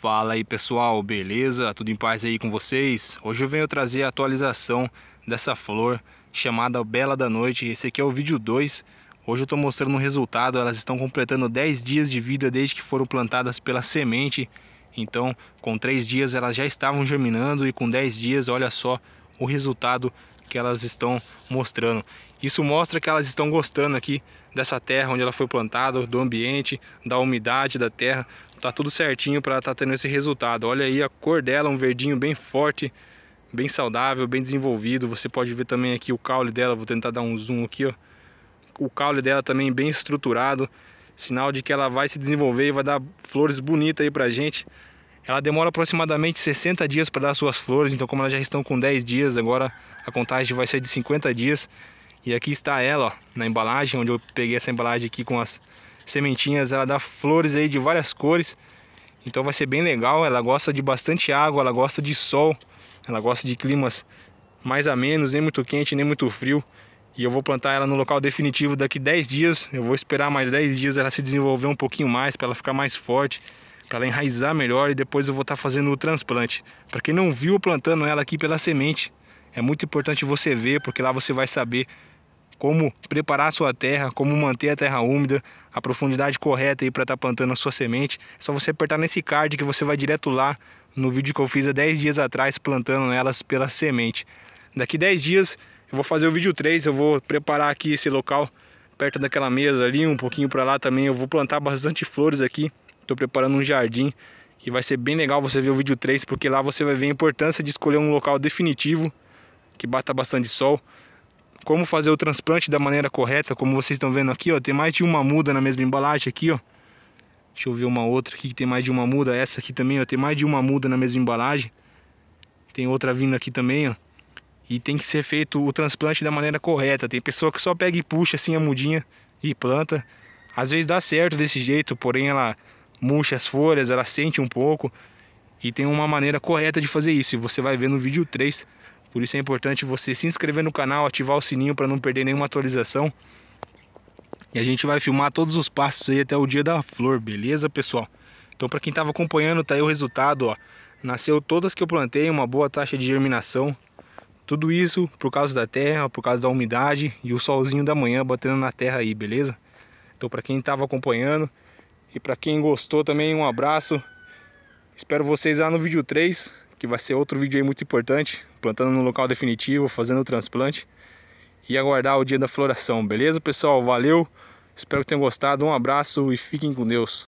Fala aí pessoal, beleza? Tudo em paz aí com vocês? Hoje eu venho trazer a atualização dessa flor chamada Bela da Noite. Esse aqui é o vídeo 2. Hoje eu estou mostrando o um resultado. Elas estão completando 10 dias de vida desde que foram plantadas pela semente. Então, com 3 dias elas já estavam germinando e com 10 dias, olha só o resultado que elas estão mostrando. Isso mostra que elas estão gostando aqui dessa terra onde ela foi plantada, do ambiente, da umidade da terra. Tá tudo certinho para estar tá tendo esse resultado. Olha aí a cor dela, um verdinho bem forte, bem saudável, bem desenvolvido. Você pode ver também aqui o caule dela, vou tentar dar um zoom aqui, ó. O caule dela também bem estruturado, sinal de que ela vai se desenvolver e vai dar flores bonitas aí pra gente. Ela demora aproximadamente 60 dias para dar suas flores, então como elas já estão com 10 dias, agora a contagem vai ser de 50 dias. E aqui está ela, ó, na embalagem, onde eu peguei essa embalagem aqui com as sementinhas. Ela dá flores aí de várias cores, então vai ser bem legal. Ela gosta de bastante água, ela gosta de sol, ela gosta de climas mais a menos, nem muito quente, nem muito frio. E eu vou plantar ela no local definitivo daqui 10 dias. Eu vou esperar mais 10 dias ela se desenvolver um pouquinho mais, para ela ficar mais forte para ela enraizar melhor e depois eu vou estar tá fazendo o transplante. Para quem não viu plantando ela aqui pela semente, é muito importante você ver, porque lá você vai saber como preparar a sua terra, como manter a terra úmida, a profundidade correta aí para estar tá plantando a sua semente. É só você apertar nesse card que você vai direto lá no vídeo que eu fiz há 10 dias atrás plantando elas pela semente. Daqui 10 dias eu vou fazer o vídeo 3, eu vou preparar aqui esse local perto daquela mesa ali, um pouquinho para lá também. Eu vou plantar bastante flores aqui. Estou preparando um jardim e vai ser bem legal você ver o vídeo 3, porque lá você vai ver a importância de escolher um local definitivo que bata bastante sol. Como fazer o transplante da maneira correta, como vocês estão vendo aqui, ó, tem mais de uma muda na mesma embalagem aqui, ó. Deixa eu ver uma outra aqui que tem mais de uma muda, essa aqui também, ó, tem mais de uma muda na mesma embalagem. Tem outra vindo aqui também, ó. E tem que ser feito o transplante da maneira correta. Tem pessoa que só pega e puxa assim a mudinha e planta. Às vezes dá certo desse jeito, porém ela murcha as folhas, ela sente um pouco. E tem uma maneira correta de fazer isso, e você vai ver no vídeo 3. Por isso é importante você se inscrever no canal, ativar o sininho para não perder nenhuma atualização. E a gente vai filmar todos os passos aí até o dia da flor, beleza, pessoal? Então para quem estava acompanhando, tá aí o resultado, ó. Nasceu todas que eu plantei, uma boa taxa de germinação. Tudo isso por causa da terra, por causa da umidade e o solzinho da manhã batendo na terra aí, beleza? Então para quem estava acompanhando, e para quem gostou também, um abraço. Espero vocês lá no vídeo 3, que vai ser outro vídeo aí muito importante. Plantando no local definitivo, fazendo o transplante. E aguardar o dia da floração, beleza, pessoal? Valeu! Espero que tenham gostado, um abraço e fiquem com Deus.